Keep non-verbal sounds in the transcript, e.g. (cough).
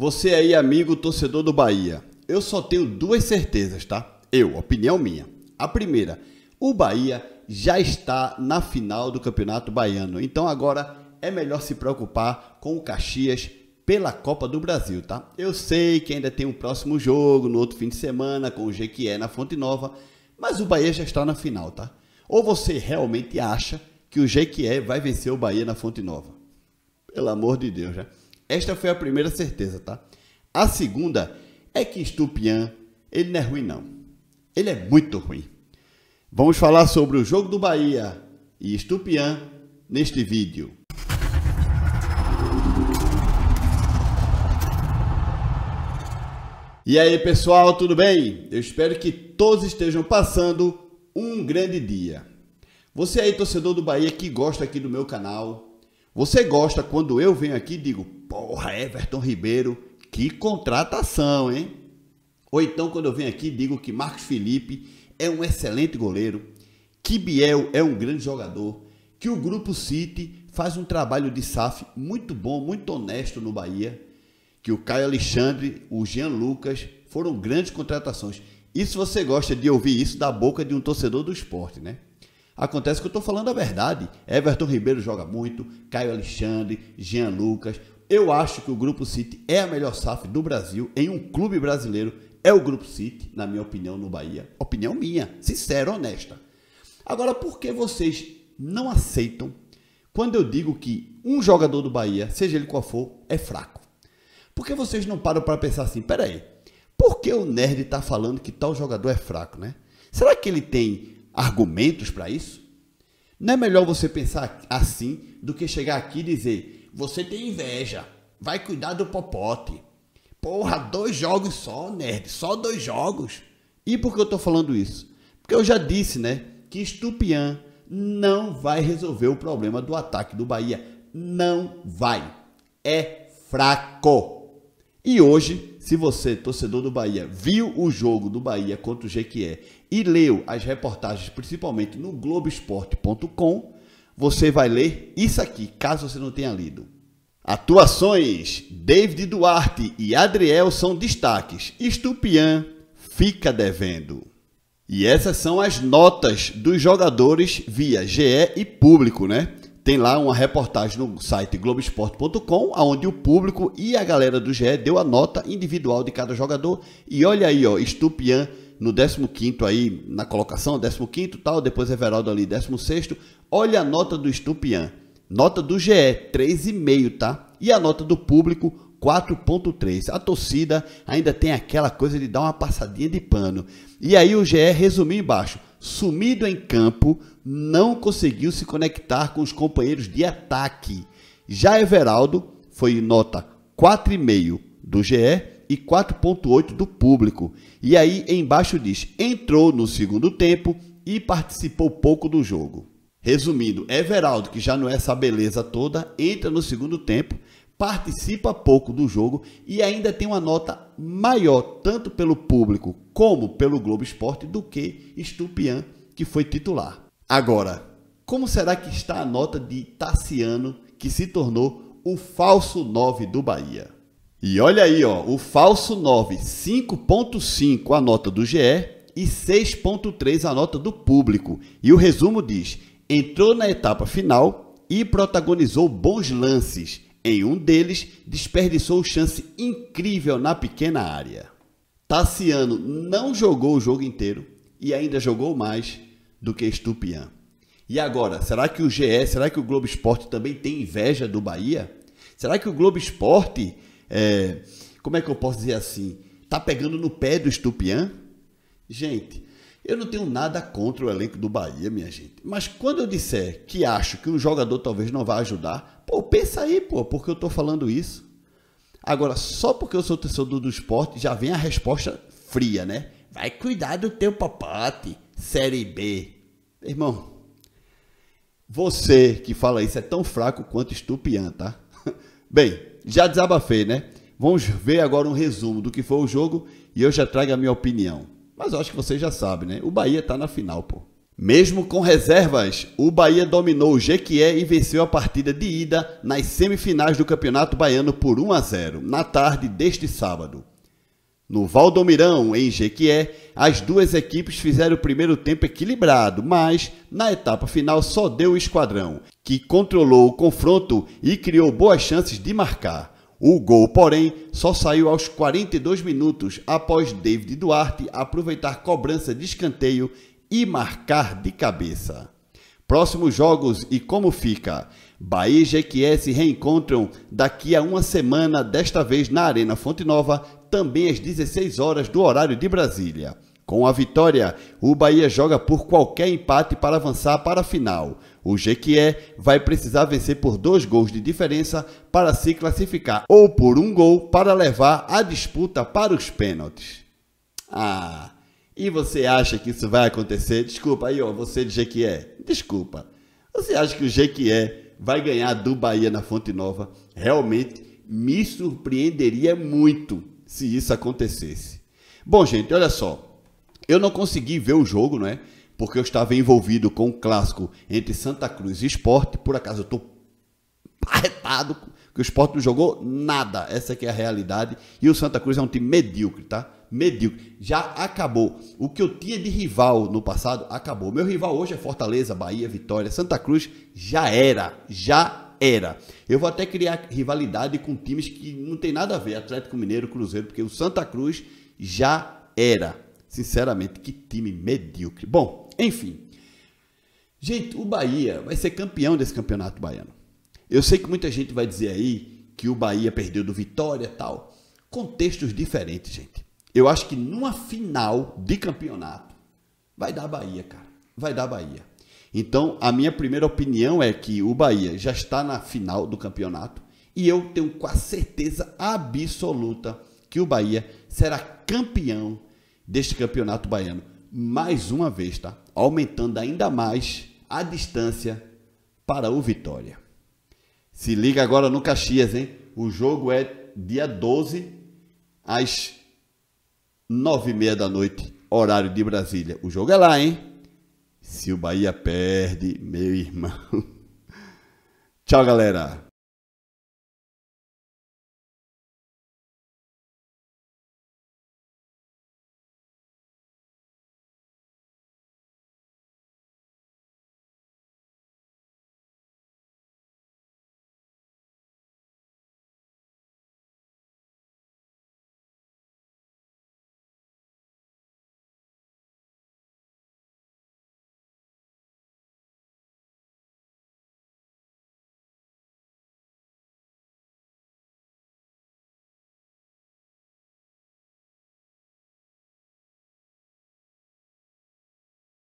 Você aí, amigo torcedor do Bahia, eu só tenho duas certezas, tá? Eu, opinião minha. A primeira, o Bahia já está na final do Campeonato Baiano. Então agora é melhor se preocupar com o Caxias pela Copa do Brasil, tá? Eu sei que ainda tem um próximo jogo no outro fim de semana com o Jequié na Fonte Nova, mas o Bahia já está na final, tá? Ou você realmente acha que o Jequié vai vencer o Bahia na Fonte Nova? Pelo amor de Deus, já. Né? Esta foi a primeira certeza, tá? A segunda é que Estupian, ele não é ruim não. Ele é muito ruim. Vamos falar sobre o jogo do Bahia e Estupian neste vídeo. E aí pessoal, tudo bem? Eu espero que todos estejam passando um grande dia. Você aí torcedor do Bahia que gosta aqui do meu canal, você gosta quando eu venho aqui e digo Porra, Everton Ribeiro, que contratação, hein? Ou então, quando eu venho aqui, digo que Marcos Felipe é um excelente goleiro, que Biel é um grande jogador, que o Grupo City faz um trabalho de SAF muito bom, muito honesto no Bahia, que o Caio Alexandre, o Jean Lucas foram grandes contratações. E se você gosta de ouvir isso da boca de um torcedor do esporte, né? Acontece que eu estou falando a verdade. Everton Ribeiro joga muito, Caio Alexandre, Jean Lucas, eu acho que o Grupo City é a melhor SAF do Brasil em um clube brasileiro. É o Grupo City, na minha opinião, no Bahia. Opinião minha, sincera, honesta. Agora, por que vocês não aceitam quando eu digo que um jogador do Bahia, seja ele qual for, é fraco? Por que vocês não param para pensar assim, peraí, por que o nerd está falando que tal jogador é fraco, né? Será que ele tem argumentos para isso? Não é melhor você pensar assim do que chegar aqui e dizer você tem inveja. Vai cuidar do popote. Porra, dois jogos só, nerd. Só dois jogos. E por que eu tô falando isso? Porque eu já disse, né? Que Estupian não vai resolver o problema do ataque do Bahia. Não vai. É fraco. E hoje, se você, torcedor do Bahia, viu o jogo do Bahia contra o Jequié e leu as reportagens, principalmente no Globoesporte.com, você vai ler isso aqui, caso você não tenha lido. Atuações: David Duarte e Adriel são destaques. Estupian fica devendo. E essas são as notas dos jogadores via GE e público, né? Tem lá uma reportagem no site globesport.com, onde o público e a galera do GE deu a nota individual de cada jogador. E olha aí, ó, Estupian no 15 aí, na colocação, 15º tal, depois Everaldo ali, 16 Olha a nota do Estupian. Nota do GE, 3,5, tá? E a nota do público, 4.3. A torcida ainda tem aquela coisa de dar uma passadinha de pano. E aí o GE resumiu embaixo sumido em campo, não conseguiu se conectar com os companheiros de ataque. Já Everaldo foi nota 4,5 do GE e 4,8 do público. E aí embaixo diz: entrou no segundo tempo e participou pouco do jogo. Resumindo, Everaldo, que já não é essa beleza toda, entra no segundo tempo, participa pouco do jogo e ainda tem uma nota maior tanto pelo público como pelo Globo Esporte do que Estupian, que foi titular. Agora, como será que está a nota de Tassiano, que se tornou o falso 9 do Bahia? E olha aí, ó, o falso 9, 5.5 a nota do GE e 6.3 a nota do público. E o resumo diz: entrou na etapa final e protagonizou bons lances em um deles, desperdiçou chance incrível na pequena área. Tassiano não jogou o jogo inteiro e ainda jogou mais do que Estupian. E agora, será que o GE, será que o Globo Esporte também tem inveja do Bahia? Será que o Globo Esporte, é, como é que eu posso dizer assim, tá pegando no pé do Estupian? Gente, eu não tenho nada contra o elenco do Bahia, minha gente. Mas quando eu disser que acho que um jogador talvez não vá ajudar, pô, pensa aí, pô, porque eu tô falando isso. Agora, só porque eu sou torcedor do esporte, já vem a resposta fria, né? Vai cuidar do teu papate, Série B. Irmão, você que fala isso é tão fraco quanto estupiã, tá? (laughs) Bem, já desabafei, né? Vamos ver agora um resumo do que foi o jogo e eu já trago a minha opinião. Mas eu acho que você já sabe, né? O Bahia tá na final, pô. Mesmo com reservas, o Bahia dominou o Jequié e venceu a partida de ida nas semifinais do Campeonato Baiano por 1 a 0, na tarde deste sábado. No Valdomirão, em Jequié, as duas equipes fizeram o primeiro tempo equilibrado, mas na etapa final só deu o esquadrão, que controlou o confronto e criou boas chances de marcar. O gol, porém, só saiu aos 42 minutos após David Duarte aproveitar cobrança de escanteio e marcar de cabeça. Próximos jogos e como fica? Bahia e GQS se reencontram daqui a uma semana, desta vez na Arena Fonte Nova, também às 16 horas do horário de Brasília. Com a vitória, o Bahia joga por qualquer empate para avançar para a final. O Jequié vai precisar vencer por dois gols de diferença para se classificar, ou por um gol para levar a disputa para os pênaltis. Ah, e você acha que isso vai acontecer? Desculpa aí, ó, você de Jequié. Desculpa. Você acha que o Jequié vai ganhar do Bahia na Fonte Nova? Realmente me surpreenderia muito se isso acontecesse. Bom, gente, olha só. Eu não consegui ver o jogo, né? Porque eu estava envolvido com o um clássico entre Santa Cruz e Esporte. Por acaso eu estou arretado que o Esporte não jogou nada. Essa aqui é a realidade. E o Santa Cruz é um time medíocre, tá? Medíocre. Já acabou. O que eu tinha de rival no passado, acabou. Meu rival hoje é Fortaleza, Bahia, Vitória. Santa Cruz já era. Já era. Eu vou até criar rivalidade com times que não tem nada a ver. Atlético Mineiro, Cruzeiro, porque o Santa Cruz já era. Sinceramente, que time medíocre. Bom, enfim. Gente, o Bahia vai ser campeão desse campeonato baiano. Eu sei que muita gente vai dizer aí que o Bahia perdeu do Vitória tal. Contextos diferentes, gente. Eu acho que numa final de campeonato vai dar Bahia, cara. Vai dar Bahia. Então, a minha primeira opinião é que o Bahia já está na final do campeonato e eu tenho quase certeza absoluta que o Bahia será campeão deste Campeonato Baiano. Mais uma vez, tá? Aumentando ainda mais a distância para o Vitória. Se liga agora no Caxias, hein? O jogo é dia 12 às 9h30 da noite, horário de Brasília. O jogo é lá, hein? Se o Bahia perde, meu irmão. (laughs) Tchau, galera.